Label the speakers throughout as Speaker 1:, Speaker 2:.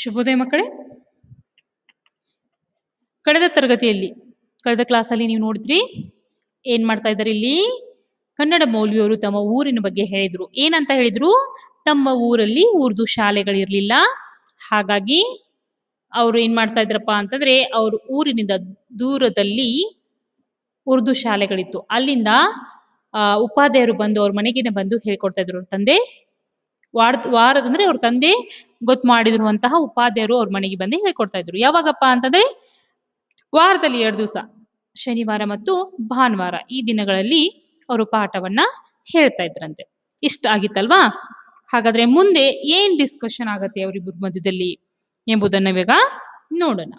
Speaker 1: ಶುಭೋದಯ ಮಕ್ಕಳೇ ಕಳೆದ ತರಗತಿಯಲ್ಲಿ ಕಳೆದ ಕ್ಲಾಸಲ್ಲಿ ನೀವು ನೋಡಿದ್ರಿ ಏನ್ ಮಾಡ್ತಾ ಇದ್ದಾರೆ ಇಲ್ಲಿ ಕನ್ನಡ ಮೌಲ್ಯವರು ತಮ್ಮ ಊರಿನ ಬಗ್ಗೆ ಹೇಳಿದ್ರು ಏನಂತ ಹೇಳಿದ್ರು ತಮ್ಮ ಊರಲ್ಲಿ ಊರ್ದು ಶಾಲೆಗಳಿರಲಿಲ್ಲ ಹಾಗಾಗಿ ಅವರು ಏನ್ ಮಾಡ್ತಾ ಇದ್ರಪ್ಪ ಅಂತಂದ್ರೆ ಅವ್ರ ಊರಿನಿಂದ ದೂರದಲ್ಲಿ ಉರ್ದು ಶಾಲೆಗಳಿತ್ತು ಅಲ್ಲಿಂದ ಉಪಾಧ್ಯಾಯರು ಬಂದು ಅವ್ರ ಮನೆಗೆ ಬಂದು ಹೇಳ್ಕೊಡ್ತಾ ಇದ್ರು ತಂದೆ ವಾರದ ವಾರದಂದ್ರೆ ಅವ್ರ ತಂದೆ ಗೊತ್ತು ಮಾಡಿದಿರುವಂತಹ ಉಪಾಧ್ಯಾಯರು ಅವ್ರ ಮನೆಗೆ ಬಂದು ಹೇಳ್ಕೊಡ್ತಾ ಇದ್ರು ಯಾವಾಗಪ್ಪ ಅಂತಂದ್ರೆ ವಾರದಲ್ಲಿ ಎರಡು ದಿವಸ ಶನಿವಾರ ಮತ್ತು ಭಾನುವಾರ ಈ ದಿನಗಳಲ್ಲಿ ಅವರು ಪಾಠವನ್ನ ಹೇಳ್ತಾ ಇದ್ರಂತೆ ಇಷ್ಟ ಆಗಿತ್ತಲ್ವಾ ಹಾಗಾದ್ರೆ ಮುಂದೆ ಏನ್ ಡಿಸ್ಕಷನ್ ಆಗತ್ತೆ ಅವರಿಬ್ಬರ ಮಧ್ಯದಲ್ಲಿ ಎಂಬುದನ್ನ ಇವಾಗ ನೋಡೋಣ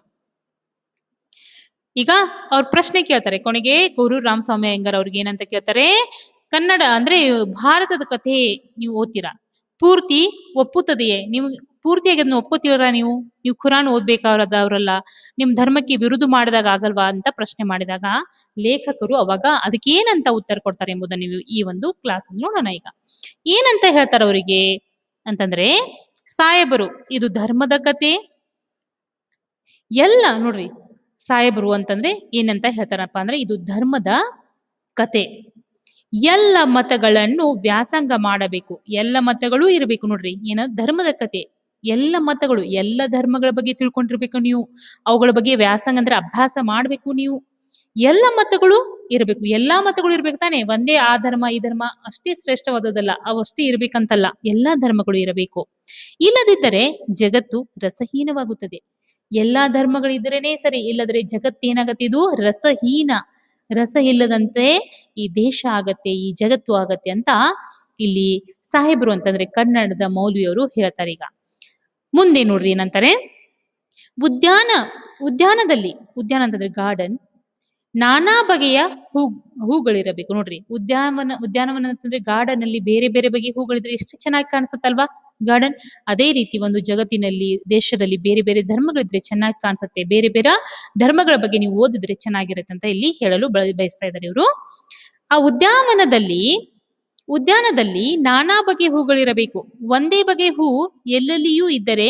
Speaker 1: ಈಗ ಅವ್ರ ಪ್ರಶ್ನೆ ಕೇಳ್ತಾರೆ ಕೊನೆಗೆ ಗುರು ರಾಮಸ್ವಾಮಿ ಅಯ್ಯಂಗಾರ್ ಅವ್ರಿಗೆ ಏನಂತ ಕೇಳ್ತಾರೆ ಕನ್ನಡ ಅಂದ್ರೆ ಭಾರತದ ಕಥೆ ನೀವು ಓದ್ತೀರಾ ಪೂರ್ತಿ ಒಪ್ಪುತ್ತದೆಯೇ ನೀವು ಪೂರ್ತಿಯಾಗಿ ಅದನ್ನ ಒಪ್ಪುತ್ತೀರ ನೀವು ನೀವು ಖುರಾನ್ ಅವರಲ್ಲ ನಿಮ್ ಧರ್ಮಕ್ಕೆ ವಿರುದ್ಧ ಮಾಡಿದಾಗ ಆಗಲ್ವಾ ಅಂತ ಪ್ರಶ್ನೆ ಮಾಡಿದಾಗ ಲೇಖಕರು ಅವಾಗ ಅದಕ್ಕೆ ಏನಂತ ಉತ್ತರ ಕೊಡ್ತಾರೆ ಎಂಬುದನ್ನು ನೀವು ಈ ಒಂದು ಕ್ಲಾಸ್ ನೋಡೋಣ ಈಗ ಏನಂತ ಹೇಳ್ತಾರೆ ಅವರಿಗೆ ಅಂತಂದ್ರೆ ಸಾಹೇಬರು ಇದು ಧರ್ಮದ ಕತೆ ಎಲ್ಲ ನೋಡ್ರಿ ಸಾಹೇಬರು ಅಂತಂದ್ರೆ ಏನಂತ ಹೇಳ್ತಾರಪ್ಪ ಅಂದ್ರೆ ಇದು ಧರ್ಮದ ಕತೆ ಎಲ್ಲ ಮತಗಳನ್ನು ವ್ಯಾಸಂಗ ಮಾಡಬೇಕು ಎಲ್ಲ ಮತಗಳು ಇರಬೇಕು ನೋಡ್ರಿ ಏನೋ ಧರ್ಮದ ಕತೆ ಎಲ್ಲ ಮತಗಳು ಎಲ್ಲ ಧರ್ಮಗಳ ಬಗ್ಗೆ ತಿಳ್ಕೊಂಡಿರ್ಬೇಕು ನೀವು ಅವುಗಳ ಬಗ್ಗೆ ವ್ಯಾಸಂಗ ಅಂದ್ರೆ ಅಭ್ಯಾಸ ಮಾಡ್ಬೇಕು ನೀವು ಎಲ್ಲ ಮತಗಳು ಇರಬೇಕು ಎಲ್ಲಾ ಮತಗಳು ಇರ್ಬೇಕು ತಾನೆ ಒಂದೇ ಆ ಧರ್ಮ ಈ ಧರ್ಮ ಅಷ್ಟೇ ಶ್ರೇಷ್ಠವಾದದಲ್ಲ ಅವಷ್ಟೇ ಇರ್ಬೇಕಂತಲ್ಲ ಎಲ್ಲಾ ಧರ್ಮಗಳು ಇರಬೇಕು ಇಲ್ಲದಿದ್ದರೆ ಜಗತ್ತು ರಸಹೀನವಾಗುತ್ತದೆ ಎಲ್ಲಾ ಧರ್ಮಗಳಿದ್ರೇನೆ ಸರಿ ಇಲ್ಲದ್ರೆ ಜಗತ್ತೇನಾಗತ್ತೆ ಇದು ರಸಹೀನ ರಸ ಇಲ್ಲದಂತೆ ಈ ದೇಶ ಆಗತ್ತೆ ಈ ಜಗತ್ತು ಆಗತ್ತೆ ಅಂತ ಇಲ್ಲಿ ಸಾಹೇಬರು ಅಂತಂದ್ರೆ ಕನ್ನಡದ ಮೌಲ್ವಿಯವರು ಹೇಳ್ತಾರೆ ಈಗ ಮುಂದೆ ನೋಡ್ರಿ ಏನಂತಾರೆ ಉದ್ಯಾನ ಉದ್ಯಾನದಲ್ಲಿ ಉದ್ಯಾನ ಅಂತಂದ್ರೆ ಗಾರ್ಡನ್ ನಾನಾ ಬಗೆಯ ಹೂ ಹೂಗಳಿರಬೇಕು ನೋಡ್ರಿ ಉದ್ಯಾನವನ ಉದ್ಯಾನವನ ಅಂತಂದ್ರೆ ಗಾರ್ಡನ್ ಅಲ್ಲಿ ಬೇರೆ ಬೇರೆ ಬಗೆಯ ಹೂಗಳಿದ್ರೆ ಎಷ್ಟು ಚೆನ್ನಾಗಿ ಕಾಣಿಸುತ್ತಲ್ವಾ ಗಾರ್ಡನ್ ಅದೇ ರೀತಿ ಒಂದು ಜಗತ್ತಿನಲ್ಲಿ ದೇಶದಲ್ಲಿ ಬೇರೆ ಬೇರೆ ಧರ್ಮಗಳಿದ್ರೆ ಚೆನ್ನಾಗಿ ಕಾಣಿಸುತ್ತೆ ಬೇರೆ ಬೇರೆ ಧರ್ಮಗಳ ಬಗ್ಗೆ ನೀವು ಓದಿದ್ರೆ ಚೆನ್ನಾಗಿರುತ್ತೆ ಅಂತ ಇಲ್ಲಿ ಹೇಳಲು ಬಯಸ್ತಾ ಇದ್ದಾರೆ ಇವರು ಆ ಉದ್ಯಾನವನದಲ್ಲಿ ಉದ್ಯಾನದಲ್ಲಿ ನಾನಾ ಬಗೆ ಹೂಗಳಿರಬೇಕು ಒಂದೇ ಬಗೆಯ ಹೂ ಎಲ್ಲೆಲ್ಲಿಯೂ ಇದ್ದರೆ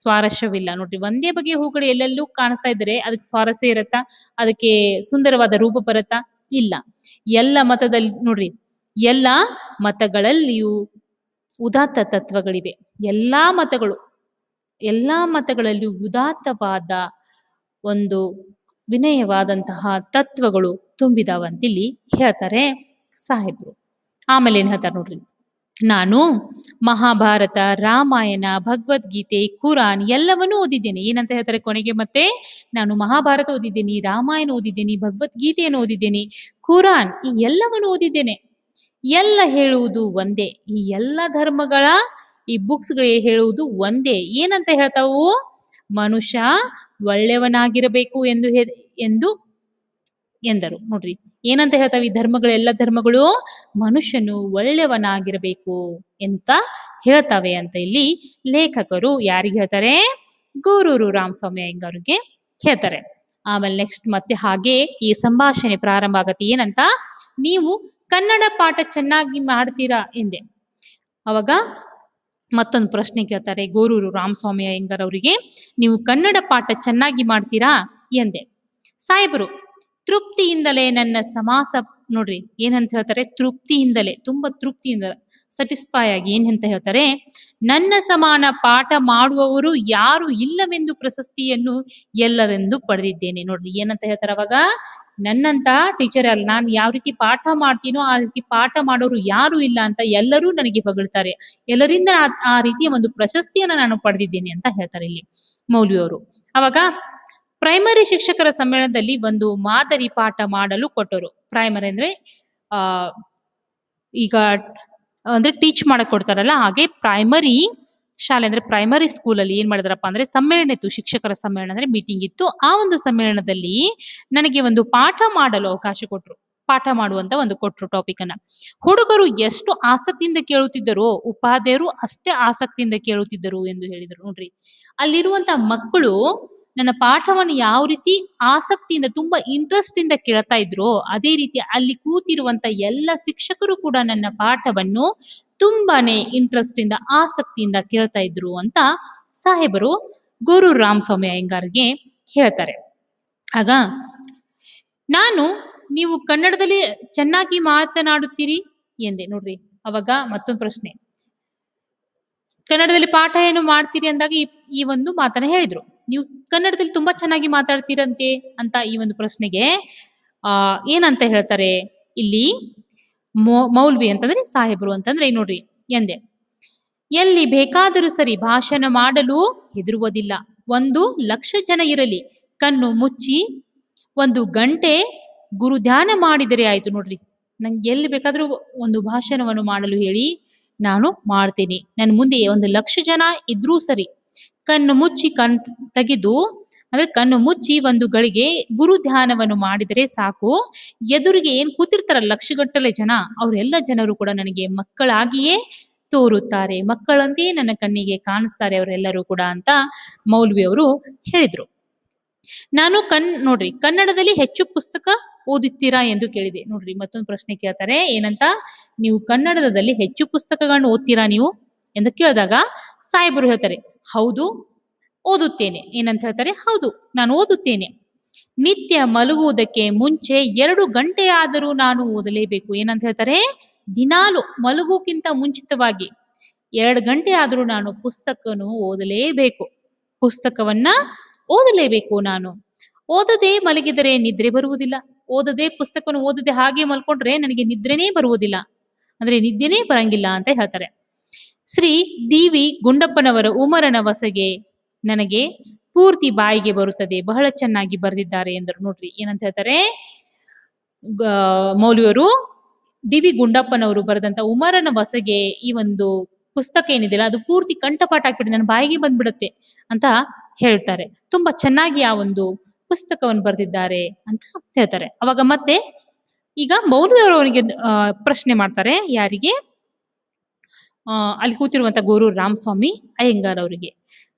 Speaker 1: ಸ್ವಾರಸ್ಯವಿಲ್ಲ ನೋಡ್ರಿ ಒಂದೇ ಬಗೆ ಹೂಗಳು ಎಲ್ಲೆಲ್ಲೂ ಕಾಣಿಸ್ತಾ ಇದ್ದರೆ ಅದಕ್ಕೆ ಸ್ವಾರಸ್ಯ ಇರತ್ತಾ ಅದಕ್ಕೆ ಸುಂದರವಾದ ರೂಪ ಬರತ್ತಾ ಇಲ್ಲ ಎಲ್ಲ ಮತದಲ್ಲಿ ನೋಡ್ರಿ ಎಲ್ಲ ಮತಗಳಲ್ಲಿಯೂ ಉದಾತ್ತ ತತ್ವಗಳಿವೆ ಎಲ್ಲಾ ಮತಗಳು ಎಲ್ಲಾ ಮತಗಳಲ್ಲಿ ಉದಾತ್ತವಾದ ಒಂದು ವಿನಯವಾದಂತಹ ತತ್ವಗಳು ಇಲ್ಲಿ ಹೇಳ್ತಾರೆ ಸಾಹೇಬ್ರು ಆಮೇಲೆ ಏನು ಹೇಳ್ತಾರೆ ನೋಡ್ರಿ ನಾನು ಮಹಾಭಾರತ ರಾಮಾಯಣ ಭಗವದ್ಗೀತೆ ಕುರಾನ್ ಎಲ್ಲವನ್ನೂ ಓದಿದ್ದೇನೆ ಏನಂತ ಹೇಳ್ತಾರೆ ಕೊನೆಗೆ ಮತ್ತೆ ನಾನು ಮಹಾಭಾರತ ಓದಿದ್ದೇನೆ ರಾಮಾಯಣ ಓದಿದ್ದೇನೆ ಭಗವದ್ಗೀತೆಯನ್ನು ಓದಿದ್ದೇನೆ ಕುರಾನ್ ಈ ಎಲ್ಲವನ್ನು ಓದಿದ್ದೇನೆ ಎಲ್ಲ ಹೇಳುವುದು ಒಂದೇ ಈ ಎಲ್ಲ ಧರ್ಮಗಳ ಈ ಬುಕ್ಸ್ಗಳಿಗೆ ಹೇಳುವುದು ಒಂದೇ ಏನಂತ ಹೇಳ್ತಾವು ಮನುಷ್ಯ ಒಳ್ಳೆಯವನಾಗಿರಬೇಕು ಎಂದು ಎಂದು ಎಂದರು ನೋಡ್ರಿ ಏನಂತ ಹೇಳ್ತಾವೆ ಈ ಧರ್ಮಗಳು ಎಲ್ಲ ಧರ್ಮಗಳು ಮನುಷ್ಯನು ಒಳ್ಳೆಯವನಾಗಿರಬೇಕು ಎಂತ ಹೇಳ್ತವೆ ಅಂತ ಇಲ್ಲಿ ಲೇಖಕರು ಯಾರಿಗೆ ಹೇಳ್ತಾರೆ ಗೂರೂರು ರಾಮಸ್ವಾಮಿ ಅಯ್ಯಂಗಾರಿಗೆ ಹೇಳ್ತಾರೆ ಆಮೇಲೆ ನೆಕ್ಸ್ಟ್ ಮತ್ತೆ ಹಾಗೆ ಈ ಸಂಭಾಷಣೆ ಪ್ರಾರಂಭ ಆಗತ್ತೆ ಏನಂತ ನೀವು ಕನ್ನಡ ಪಾಠ ಚೆನ್ನಾಗಿ ಮಾಡ್ತೀರಾ ಎಂದೆ ಅವಾಗ ಮತ್ತೊಂದು ಪ್ರಶ್ನೆ ಕೇಳ್ತಾರೆ ಗೋರೂರು ರಾಮಸ್ವಾಮಿ ಅಯ್ಯಂಗರ್ ಅವರಿಗೆ ನೀವು ಕನ್ನಡ ಪಾಠ ಚೆನ್ನಾಗಿ ಮಾಡ್ತೀರಾ ಎಂದೆ ಸಾಹೇಬರು ತೃಪ್ತಿಯಿಂದಲೇ ನನ್ನ ಸಮಾಸ ನೋಡ್ರಿ ಏನಂತ ಹೇಳ್ತಾರೆ ತೃಪ್ತಿಯಿಂದಲೇ ತುಂಬಾ ತೃಪ್ತಿಯಿಂದ ಸ್ಯಾಟಿಸ್ಫೈ ಆಗಿ ಏನಂತ ಹೇಳ್ತಾರೆ ನನ್ನ ಸಮಾನ ಪಾಠ ಮಾಡುವವರು ಯಾರು ಇಲ್ಲವೆಂದು ಪ್ರಶಸ್ತಿಯನ್ನು ಎಲ್ಲರೆಂದು ಪಡೆದಿದ್ದೇನೆ ನೋಡ್ರಿ ಏನಂತ ಹೇಳ್ತಾರೆ ಅವಾಗ ನನ್ನಂತ ಟೀಚರ್ ಅಲ್ಲ ನಾನು ಯಾವ ರೀತಿ ಪಾಠ ಮಾಡ್ತೀನೋ ಆ ರೀತಿ ಪಾಠ ಮಾಡೋರು ಯಾರು ಇಲ್ಲ ಅಂತ ಎಲ್ಲರೂ ನನಗೆ ಹೊಗಳ್ತಾರೆ ಎಲ್ಲರಿಂದ ಆ ರೀತಿಯ ಒಂದು ಪ್ರಶಸ್ತಿಯನ್ನ ನಾನು ಪಡೆದಿದ್ದೇನೆ ಅಂತ ಹೇಳ್ತಾರೆ ಇಲ್ಲಿ ಮೌಲ್ಯವರು ಅವಾಗ ಪ್ರೈಮರಿ ಶಿಕ್ಷಕರ ಸಮ್ಮೇಳನದಲ್ಲಿ ಒಂದು ಮಾದರಿ ಪಾಠ ಮಾಡಲು ಕೊಟ್ಟರು ಪ್ರೈಮರಿ ಅಂದ್ರೆ ಆ ಈಗ ಅಂದ್ರೆ ಟೀಚ್ ಮಾಡಕ್ ಕೊಡ್ತಾರಲ್ಲ ಹಾಗೆ ಪ್ರೈಮರಿ ಶಾಲೆ ಅಂದ್ರೆ ಪ್ರೈಮರಿ ಸ್ಕೂಲ್ ಅಲ್ಲಿ ಏನ್ ಮಾಡಿದಾರಪ್ಪ ಅಂದ್ರೆ ಸಮ್ಮೇಳನ ಇತ್ತು ಶಿಕ್ಷಕರ ಸಮ್ಮೇಳನ ಅಂದ್ರೆ ಮೀಟಿಂಗ್ ಇತ್ತು ಆ ಒಂದು ಸಮ್ಮೇಳನದಲ್ಲಿ ನನಗೆ ಒಂದು ಪಾಠ ಮಾಡಲು ಅವಕಾಶ ಕೊಟ್ರು ಪಾಠ ಮಾಡುವಂತ ಒಂದು ಕೊಟ್ರು ಟಾಪಿಕ್ ಅನ್ನ ಹುಡುಗರು ಎಷ್ಟು ಆಸಕ್ತಿಯಿಂದ ಕೇಳುತ್ತಿದ್ದರು ಉಪಾಧ್ಯಾಯರು ಅಷ್ಟೇ ಆಸಕ್ತಿಯಿಂದ ಕೇಳುತ್ತಿದ್ದರು ಎಂದು ಹೇಳಿದರು ನೋಡ್ರಿ ಅಲ್ಲಿರುವಂತ ಮಕ್ಕಳು ನನ್ನ ಪಾಠವನ್ನು ಯಾವ ರೀತಿ ಆಸಕ್ತಿಯಿಂದ ತುಂಬಾ ಇಂಟ್ರೆಸ್ಟ್ ಇಂದ ಕೇಳ್ತಾ ಇದ್ರು ಅದೇ ರೀತಿ ಅಲ್ಲಿ ಕೂತಿರುವಂತ ಎಲ್ಲ ಶಿಕ್ಷಕರು ಕೂಡ ನನ್ನ ಪಾಠವನ್ನು ತುಂಬಾನೇ ಇಂಟ್ರೆಸ್ಟ್ ಇಂದ ಆಸಕ್ತಿಯಿಂದ ಕೇಳ್ತಾ ಇದ್ರು ಅಂತ ಸಾಹೇಬರು ಗುರು ರಾಮ್ ಸ್ವಾಮಿ ಅಯ್ಯಂಗಾರ್ಗೆ ಹೇಳ್ತಾರೆ ಆಗ ನಾನು ನೀವು ಕನ್ನಡದಲ್ಲಿ ಚೆನ್ನಾಗಿ ಮಾತನಾಡುತ್ತೀರಿ ಎಂದೆ ನೋಡ್ರಿ ಅವಾಗ ಮತ್ತೊಂದು ಪ್ರಶ್ನೆ ಕನ್ನಡದಲ್ಲಿ ಪಾಠ ಏನು ಮಾಡ್ತೀರಿ ಅಂದಾಗ ಈ ಒಂದು ಮಾತನ್ನ ಹೇಳಿದ್ರು ನೀವು ಕನ್ನಡದಲ್ಲಿ ತುಂಬಾ ಚೆನ್ನಾಗಿ ಮಾತಾಡ್ತೀರಂತೆ ಅಂತ ಈ ಒಂದು ಪ್ರಶ್ನೆಗೆ ಆ ಏನಂತ ಹೇಳ್ತಾರೆ ಇಲ್ಲಿ ಮೌಲ್ವಿ ಅಂತಂದ್ರೆ ಸಾಹೇಬರು ಅಂತಂದ್ರೆ ನೋಡ್ರಿ ಎಂದೆ ಎಲ್ಲಿ ಬೇಕಾದರೂ ಸರಿ ಭಾಷಣ ಮಾಡಲು ಹೆದರುವುದಿಲ್ಲ ಒಂದು ಲಕ್ಷ ಜನ ಇರಲಿ ಕಣ್ಣು ಮುಚ್ಚಿ ಒಂದು ಗಂಟೆ ಗುರು ಧ್ಯಾನ ಮಾಡಿದರೆ ಆಯ್ತು ನೋಡ್ರಿ ನಂಗೆ ಎಲ್ಲಿ ಬೇಕಾದ್ರೂ ಒಂದು ಭಾಷಣವನ್ನು ಮಾಡಲು ಹೇಳಿ ನಾನು ಮಾಡ್ತೀನಿ ನನ್ನ ಮುಂದೆ ಒಂದು ಲಕ್ಷ ಜನ ಇದ್ರೂ ಸರಿ ಕಣ್ಣು ಮುಚ್ಚಿ ಕಣ್ ತೆಗೆದು ಅಂದ್ರೆ ಕಣ್ಣು ಮುಚ್ಚಿ ಒಂದು ಗಳಿಗೆ ಗುರು ಧ್ಯಾನವನ್ನು ಮಾಡಿದರೆ ಸಾಕು ಎದುರಿಗೆ ಏನ್ ಕೂತಿರ್ತಾರ ಲಕ್ಷಗಟ್ಟಲೆ ಜನ ಅವರೆಲ್ಲ ಜನರು ಕೂಡ ನನಗೆ ಮಕ್ಕಳಾಗಿಯೇ ತೋರುತ್ತಾರೆ ಮಕ್ಕಳಂತೆಯೇ ನನ್ನ ಕಣ್ಣಿಗೆ ಕಾಣಿಸ್ತಾರೆ ಅವರೆಲ್ಲರೂ ಕೂಡ ಅಂತ ಮೌಲ್ವಿ ಅವರು ಹೇಳಿದ್ರು ನಾನು ಕಣ್ ನೋಡ್ರಿ ಕನ್ನಡದಲ್ಲಿ ಹೆಚ್ಚು ಪುಸ್ತಕ ಓದುತ್ತೀರಾ ಎಂದು ಕೇಳಿದೆ ನೋಡ್ರಿ ಮತ್ತೊಂದು ಪ್ರಶ್ನೆ ಕೇಳ್ತಾರೆ ಏನಂತ ನೀವು ಕನ್ನಡದಲ್ಲಿ ಹೆಚ್ಚು ಪುಸ್ತಕಗಳನ್ನು ಓದ್ತೀರಾ ನೀವು ಎಂದು ಕೇಳಿದಾಗ ಸಾಹೇಬರು ಹೇಳ್ತಾರೆ ಹೌದು ಓದುತ್ತೇನೆ ಏನಂತ ಹೇಳ್ತಾರೆ ಹೌದು ನಾನು ಓದುತ್ತೇನೆ ನಿತ್ಯ ಮಲಗುವುದಕ್ಕೆ ಮುಂಚೆ ಎರಡು ಗಂಟೆಯಾದರೂ ನಾನು ಓದಲೇಬೇಕು ಏನಂತ ಹೇಳ್ತಾರೆ ದಿನಾಲು ಮಲಗುಕ್ಕಿಂತ ಮುಂಚಿತವಾಗಿ ಎರಡು ಗಂಟೆ ಆದರೂ ನಾನು ಪುಸ್ತಕನು ಓದಲೇಬೇಕು ಪುಸ್ತಕವನ್ನ ಓದಲೇಬೇಕು ನಾನು ಓದದೆ ಮಲಗಿದರೆ ನಿದ್ರೆ ಬರುವುದಿಲ್ಲ ಓದದೆ ಪುಸ್ತಕನು ಓದದೆ ಹಾಗೆ ಮಲ್ಕೊಂಡ್ರೆ ನನಗೆ ನಿದ್ರೆನೇ ಬರುವುದಿಲ್ಲ ಅಂದ್ರೆ ನಿದ್ದೆನೇ ಬರಂಗಿಲ್ಲ ಅಂತ ಹೇಳ್ತಾರೆ ಶ್ರೀ ಡಿ ವಿ ಗುಂಡಪ್ಪನವರ ಉಮರನ ವಸಗೆ ನನಗೆ ಪೂರ್ತಿ ಬಾಯಿಗೆ ಬರುತ್ತದೆ ಬಹಳ ಚೆನ್ನಾಗಿ ಬರೆದಿದ್ದಾರೆ ಎಂದರು ನೋಡ್ರಿ ಏನಂತ ಹೇಳ್ತಾರೆ ಮೌಲ್ಯವರು ಡಿ ವಿ ಗುಂಡಪ್ಪನವರು ಬರೆದಂತ ಉಮರನ ವಸಗೆ ಈ ಒಂದು ಪುಸ್ತಕ ಏನಿದೆಯಲ್ಲ ಅದು ಪೂರ್ತಿ ಕಂಠಪಾಠ ಆಗ್ಬಿಟ್ಟು ನನ್ನ ಬಾಯಿಗೆ ಬಂದ್ಬಿಡುತ್ತೆ ಅಂತ ಹೇಳ್ತಾರೆ ತುಂಬಾ ಚೆನ್ನಾಗಿ ಆ ಒಂದು ಪುಸ್ತಕವನ್ನು ಬರೆದಿದ್ದಾರೆ ಅಂತ ಹೇಳ್ತಾರೆ ಅವಾಗ ಮತ್ತೆ ಈಗ ಅವರಿಗೆ ಪ್ರಶ್ನೆ ಮಾಡ್ತಾರೆ ಯಾರಿಗೆ ಅಲ್ಲಿ ಕೂತಿರುವಂತ ಗುರು ರಾಮಸ್ವಾಮಿ ಅಯ್ಯಂಗಾರ್ ಅವರಿಗೆ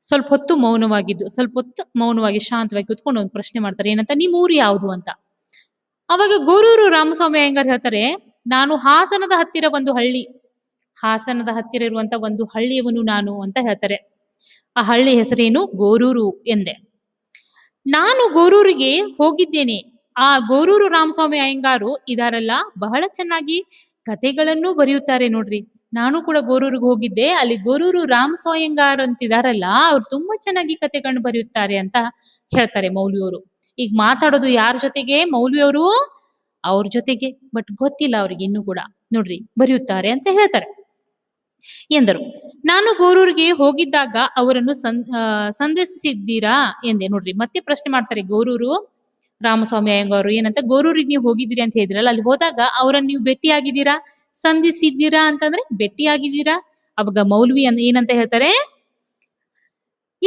Speaker 1: ಸ್ವಲ್ಪ ಹೊತ್ತು ಮೌನವಾಗಿದ್ದು ಸ್ವಲ್ಪ ಹೊತ್ತು ಮೌನವಾಗಿ ಶಾಂತವಾಗಿ ಕೂತ್ಕೊಂಡು ಒಂದು ಪ್ರಶ್ನೆ ಮಾಡ್ತಾರೆ ಏನಂತ ನಿಮ್ಮ ಊರು ಯಾವುದು ಅಂತ ಅವಾಗ ಗೋರೂರು ರಾಮಸ್ವಾಮಿ ಅಯ್ಯಂಗಾರ್ ಹೇಳ್ತಾರೆ ನಾನು ಹಾಸನದ ಹತ್ತಿರ ಒಂದು ಹಳ್ಳಿ ಹಾಸನದ ಹತ್ತಿರ ಇರುವಂತ ಒಂದು ಹಳ್ಳಿಯವನು ನಾನು ಅಂತ ಹೇಳ್ತಾರೆ ಆ ಹಳ್ಳಿ ಹೆಸರೇನು ಗೋರೂರು ಎಂದೆ ನಾನು ಗೋರೂರಿಗೆ ಹೋಗಿದ್ದೇನೆ ಆ ಗೋರೂರು ರಾಮಸ್ವಾಮಿ ಅಯ್ಯಂಗಾರು ಇದಾರೆಲ್ಲ ಬಹಳ ಚೆನ್ನಾಗಿ ಕಥೆಗಳನ್ನು ಬರೆಯುತ್ತಾರೆ ನೋಡ್ರಿ ನಾನು ಕೂಡ ಗೋರೂರಿಗೆ ಹೋಗಿದ್ದೆ ಅಲ್ಲಿ ಗೋರೂರು ರಾಮ್ ಸ್ವಯಂಗಾರ್ ಅಂತಿದಾರಲ್ಲ ಅವ್ರು ತುಂಬಾ ಚೆನ್ನಾಗಿ ಕತೆಗಳನ್ನ ಬರೆಯುತ್ತಾರೆ ಅಂತ ಹೇಳ್ತಾರೆ ಮೌಲ್ಯವರು ಈಗ ಮಾತಾಡೋದು ಯಾರ ಜೊತೆಗೆ ಮೌಲ್ವಿಯವರು ಅವ್ರ ಜೊತೆಗೆ ಬಟ್ ಗೊತ್ತಿಲ್ಲ ಅವ್ರಿಗೆ ಇನ್ನು ಕೂಡ ನೋಡ್ರಿ ಬರೆಯುತ್ತಾರೆ ಅಂತ ಹೇಳ್ತಾರೆ ಎಂದರು ನಾನು ಗೋರೂರಿಗೆ ಹೋಗಿದ್ದಾಗ ಅವರನ್ನು ಸಂ ಸಂದರ್ಶಿಸಿದ್ದೀರಾ ಎಂದೆ ನೋಡ್ರಿ ಮತ್ತೆ ಪ್ರಶ್ನೆ ಮಾಡ್ತಾರೆ ಗೋರೂರು ರಾಮಸ್ವಾಮಿ ಅಯ್ಯಂಗಾರು ಏನಂತ ಗೋರೂರಿಗೆ ನೀವು ಹೋಗಿದ್ದೀರಿ ಅಂತ ಹೇಳಿದ್ರಲ್ಲ ಅಲ್ಲಿ ಹೋದಾಗ ಅವರನ್ನು ನೀವು ಭೇಟಿ ಆಗಿದ್ದೀರಾ ಸಂಧಿಸಿದ್ದೀರಾ ಅಂತಂದ್ರೆ ಭೇಟಿ ಆಗಿದ್ದೀರಾ ಅವಾಗ ಮೌಲ್ವಿ ಅಂತ ಏನಂತ ಹೇಳ್ತಾರೆ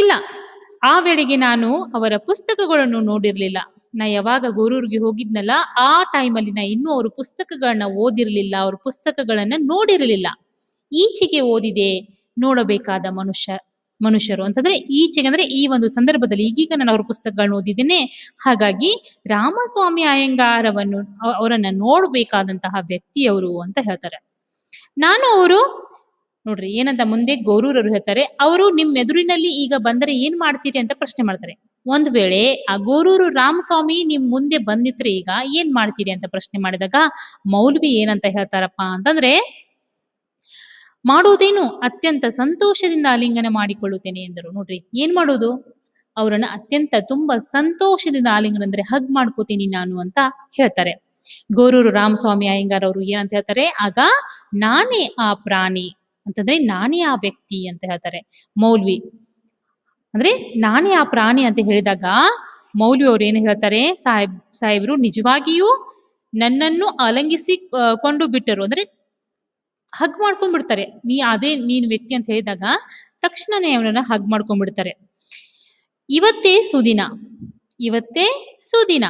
Speaker 1: ಇಲ್ಲ ಆ ವೇಳೆಗೆ ನಾನು ಅವರ ಪುಸ್ತಕಗಳನ್ನು ನೋಡಿರ್ಲಿಲ್ಲ ನಾ ಯಾವಾಗ ಗೋರೂರಿಗೆ ಹೋಗಿದ್ನಲ್ಲ ಆ ಟೈಮಲ್ಲಿ ನಾ ಇನ್ನೂ ಅವ್ರ ಪುಸ್ತಕಗಳನ್ನ ಓದಿರಲಿಲ್ಲ ಅವ್ರ ಪುಸ್ತಕಗಳನ್ನ ನೋಡಿರಲಿಲ್ಲ ಈಚೆಗೆ ಓದಿದೆ ನೋಡಬೇಕಾದ ಮನುಷ್ಯ ಮನುಷ್ಯರು ಅಂತಂದ್ರೆ ಈಚೆಗೆ ಅಂದ್ರೆ ಈ ಒಂದು ಸಂದರ್ಭದಲ್ಲಿ ಈಗೀಗ ನಾನು ಅವ್ರ ಪುಸ್ತಕಗಳನ್ನ ಓದಿದ್ದೇನೆ ಹಾಗಾಗಿ ರಾಮಸ್ವಾಮಿ ಅಯ್ಯಂಗಾರವನ್ನು ಅವರನ್ನ ನೋಡ್ಬೇಕಾದಂತಹ ವ್ಯಕ್ತಿಯವರು ಅಂತ ಹೇಳ್ತಾರೆ ನಾನು ಅವರು ನೋಡ್ರಿ ಏನಂತ ಮುಂದೆ ಗೌರೂರವರು ಹೇಳ್ತಾರೆ ಅವರು ನಿಮ್ಮ ಎದುರಿನಲ್ಲಿ ಈಗ ಬಂದರೆ ಏನ್ ಮಾಡ್ತೀರಿ ಅಂತ ಪ್ರಶ್ನೆ ಮಾಡ್ತಾರೆ ಒಂದ್ ವೇಳೆ ಆ ಗೋರೂರು ರಾಮಸ್ವಾಮಿ ನಿಮ್ ಮುಂದೆ ಬಂದಿದ್ರೆ ಈಗ ಏನ್ ಮಾಡ್ತೀರಿ ಅಂತ ಪ್ರಶ್ನೆ ಮಾಡಿದಾಗ ಮೌಲ್ವಿ ಏನಂತ ಹೇಳ್ತಾರಪ್ಪ ಅಂತಂದ್ರೆ ಮಾಡುವುದೇನು ಅತ್ಯಂತ ಸಂತೋಷದಿಂದ ಆಲಿಂಗನ ಮಾಡಿಕೊಳ್ಳುತ್ತೇನೆ ಎಂದರು ನೋಡ್ರಿ ಏನ್ ಮಾಡೋದು ಅವರನ್ನ ಅತ್ಯಂತ ತುಂಬಾ ಸಂತೋಷದಿಂದ ಆಲಿಂಗನ ಅಂದ್ರೆ ಹಗ್ ಮಾಡ್ಕೋತೀನಿ ನಾನು ಅಂತ ಹೇಳ್ತಾರೆ ಗೋರೂರು ರಾಮಸ್ವಾಮಿ ಅಯ್ಯಂಗಾರ್ ಅವರು ಏನಂತ ಹೇಳ್ತಾರೆ ಆಗ ನಾನೇ ಆ ಪ್ರಾಣಿ ಅಂತಂದ್ರೆ ನಾನೇ ಆ ವ್ಯಕ್ತಿ ಅಂತ ಹೇಳ್ತಾರೆ ಮೌಲ್ವಿ ಅಂದ್ರೆ ನಾನೇ ಆ ಪ್ರಾಣಿ ಅಂತ ಹೇಳಿದಾಗ ಮೌಲ್ವಿ ಅವ್ರು ಏನು ಹೇಳ್ತಾರೆ ಸಾಹೇಬ್ ಸಾಹೇಬರು ನಿಜವಾಗಿಯೂ ನನ್ನನ್ನು ಅಲಂಗಿಸಿ ಕೊಂಡು ಬಿಟ್ಟರು ಅಂದ್ರೆ ಹಗ್ ಮಾಡ್ಕೊಂಡ್ಬಿಡ್ತಾರೆ ನೀ ಅದೇ ನೀನ್ ವ್ಯಕ್ತಿ ಅಂತ ಹೇಳಿದಾಗ ತಕ್ಷಣನೇ ಅವನನ್ನ ಹಗ್ ಮಾಡ್ಕೊಂಡ್ಬಿಡ್ತಾರೆ ಇವತ್ತೇ ಸುದಿನ ಇವತ್ತೇ ಸುದಿನ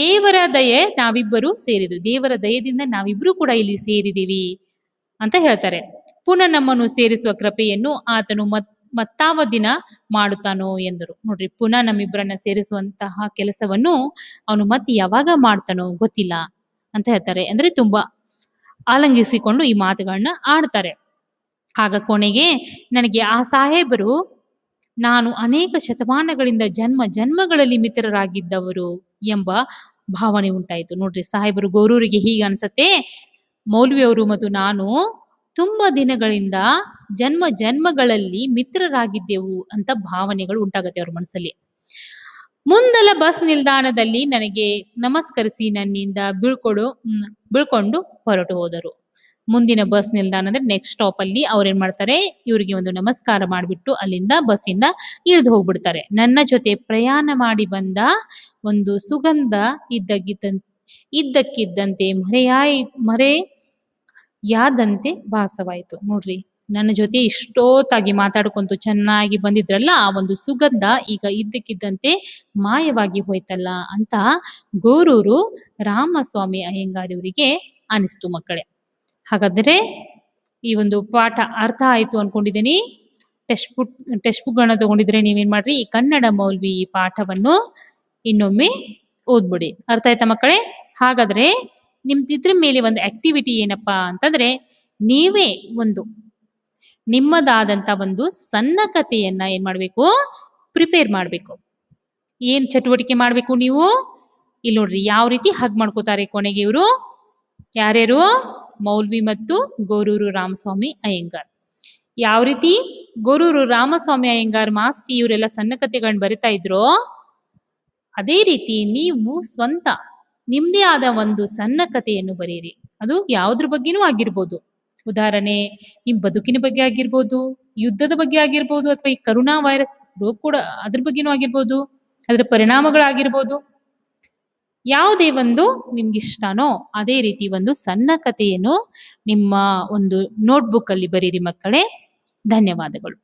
Speaker 1: ದೇವರ ದಯೆ ನಾವಿಬ್ಬರು ಸೇರಿದು ದೇವರ ದಯದಿಂದ ನಾವಿಬ್ರು ಕೂಡ ಇಲ್ಲಿ ಸೇರಿದೀವಿ ಅಂತ ಹೇಳ್ತಾರೆ ಪುನಃ ನಮ್ಮನ್ನು ಸೇರಿಸುವ ಕೃಪೆಯನ್ನು ಆತನು ಮತ್ ಮತ್ತಾವ ದಿನ ಮಾಡುತ್ತಾನೋ ಎಂದರು ನೋಡ್ರಿ ಪುನಃ ನಮ್ಮಿಬ್ಬರನ್ನ ಸೇರಿಸುವಂತಹ ಕೆಲಸವನ್ನು ಅವನು ಮತ್ತೆ ಯಾವಾಗ ಮಾಡ್ತಾನೋ ಗೊತ್ತಿಲ್ಲ ಅಂತ ಹೇಳ್ತಾರೆ ಅಂದ್ರೆ ತುಂಬಾ ಆಲಂಗಿಸಿಕೊಂಡು ಈ ಮಾತುಗಳನ್ನ ಆಡ್ತಾರೆ ಆಗ ಕೊನೆಗೆ ನನಗೆ ಆ ಸಾಹೇಬರು ನಾನು ಅನೇಕ ಶತಮಾನಗಳಿಂದ ಜನ್ಮ ಜನ್ಮಗಳಲ್ಲಿ ಮಿತ್ರರಾಗಿದ್ದವರು ಎಂಬ ಭಾವನೆ ಉಂಟಾಯಿತು ನೋಡ್ರಿ ಸಾಹೇಬರು ಗೌರೂರಿಗೆ ಹೀಗೆ ಅನ್ಸತ್ತೆ ಮೌಲ್ವಿಯವರು ಮತ್ತು ನಾನು ತುಂಬಾ ದಿನಗಳಿಂದ ಜನ್ಮ ಜನ್ಮಗಳಲ್ಲಿ ಮಿತ್ರರಾಗಿದ್ದೆವು ಅಂತ ಭಾವನೆಗಳು ಉಂಟಾಗತ್ತೆ ಅವ್ರ ಮನಸ್ಸಲ್ಲಿ ಮುಂದಲ ಬಸ್ ನಿಲ್ದಾಣದಲ್ಲಿ ನನಗೆ ನಮಸ್ಕರಿಸಿ ನನ್ನಿಂದ ಬೀಳ್ಕೊಡು ಬೀಳ್ಕೊಂಡು ಹೊರಟು ಹೋದರು ಮುಂದಿನ ಬಸ್ ನಿಲ್ದಾಣ ಅಂದ್ರೆ ನೆಕ್ಸ್ಟ್ ಸ್ಟಾಪ್ ಅಲ್ಲಿ ಅವ್ರು ಏನ್ ಮಾಡ್ತಾರೆ ಇವರಿಗೆ ಒಂದು ನಮಸ್ಕಾರ ಮಾಡಿಬಿಟ್ಟು ಅಲ್ಲಿಂದ ಬಸ್ ಇಂದ ಇಳಿದು ಹೋಗ್ಬಿಡ್ತಾರೆ ನನ್ನ ಜೊತೆ ಪ್ರಯಾಣ ಮಾಡಿ ಬಂದ ಒಂದು ಸುಗಂಧ ಇದ್ದಕ್ಕಿದ್ದಂತೆ ಇದ್ದಕ್ಕಿದ್ದಂತೆ ಮರೆಯಾಯ್ ಮರೆಯಾದಂತೆ ಭಾಸವಾಯಿತು ನೋಡ್ರಿ ನನ್ನ ಜೊತೆ ಇಷ್ಟೋತ್ತಾಗಿ ಮಾತಾಡ್ಕೊಂತು ಚೆನ್ನಾಗಿ ಬಂದಿದ್ರಲ್ಲ ಆ ಒಂದು ಸುಗಂಧ ಈಗ ಇದ್ದಕ್ಕಿದ್ದಂತೆ ಮಾಯವಾಗಿ ಹೋಯ್ತಲ್ಲ ಅಂತ ಗೋರೂರು ರಾಮಸ್ವಾಮಿ ಅಯ್ಯಂಗಾರಿಯವರಿಗೆ ಅನಿಸ್ತು ಮಕ್ಕಳೇ ಹಾಗಾದರೆ ಈ ಒಂದು ಪಾಠ ಅರ್ಥ ಆಯಿತು ಅನ್ಕೊಂಡಿದ್ದೀನಿ ಟೆಕ್ಸ್ಟ್ ಬುಕ್ ಟೆಕ್ಸ್ಟ್ ಬುಕ್ಗಳನ್ನ ತಗೊಂಡಿದ್ರೆ ನೀವೇನು ಮಾಡ್ರಿ ಈ ಕನ್ನಡ ಮೌಲ್ವಿ ಈ ಪಾಠವನ್ನು ಇನ್ನೊಮ್ಮೆ ಓದ್ಬಿಡಿ ಅರ್ಥ ಆಯ್ತಾ ಮಕ್ಕಳೇ ಹಾಗಾದ್ರೆ ಇದ್ರ ಮೇಲೆ ಒಂದು ಆಕ್ಟಿವಿಟಿ ಏನಪ್ಪಾ ಅಂತಂದ್ರೆ ನೀವೇ ಒಂದು ನಿಮ್ಮದಾದಂತ ಒಂದು ಸಣ್ಣ ಕಥೆಯನ್ನ ಏನ್ ಮಾಡಬೇಕು ಪ್ರಿಪೇರ್ ಮಾಡಬೇಕು ಏನ್ ಚಟುವಟಿಕೆ ಮಾಡಬೇಕು ನೀವು ಇಲ್ಲಿ ನೋಡ್ರಿ ಯಾವ ರೀತಿ ಹಗ್ ಮಾಡ್ಕೋತಾರೆ ಕೊನೆಗೆ ಇವರು ಯಾರ್ಯಾರು ಮೌಲ್ವಿ ಮತ್ತು ಗೋರೂರು ರಾಮಸ್ವಾಮಿ ಅಯ್ಯಂಗಾರ್ ಯಾವ ರೀತಿ ಗೋರೂರು ರಾಮಸ್ವಾಮಿ ಅಯ್ಯಂಗಾರ್ ಮಾಸ್ತಿ ಇವರೆಲ್ಲ ಸಣ್ಣ ಕಥೆಗಳನ್ನ ಬರಿತಾ ಇದ್ರು ಅದೇ ರೀತಿ ನೀವು ಸ್ವಂತ ನಿಮ್ದೇ ಆದ ಒಂದು ಸಣ್ಣ ಕಥೆಯನ್ನು ಬರೀರಿ ಅದು ಯಾವ್ದ್ರ ಬಗ್ಗೆನೂ ಆಗಿರ್ಬೋದು ಉದಾಹರಣೆ ನಿಮ್ಮ ಬದುಕಿನ ಬಗ್ಗೆ ಆಗಿರ್ಬೋದು ಯುದ್ಧದ ಬಗ್ಗೆ ಆಗಿರ್ಬೋದು ಅಥವಾ ಈ ಕರೋನಾ ವೈರಸ್ ರೋಗ ಕೂಡ ಅದ್ರ ಬಗ್ಗೆನೂ ಆಗಿರ್ಬೋದು ಅದರ ಪರಿಣಾಮಗಳಾಗಿರ್ಬೋದು ಯಾವುದೇ ಒಂದು ಇಷ್ಟನೋ ಅದೇ ರೀತಿ ಒಂದು ಸಣ್ಣ ಕಥೆಯನ್ನು ನಿಮ್ಮ ಒಂದು ನೋಟ್ಬುಕ್ ಅಲ್ಲಿ ಬರೀರಿ ಮಕ್ಕಳೇ ಧನ್ಯವಾದಗಳು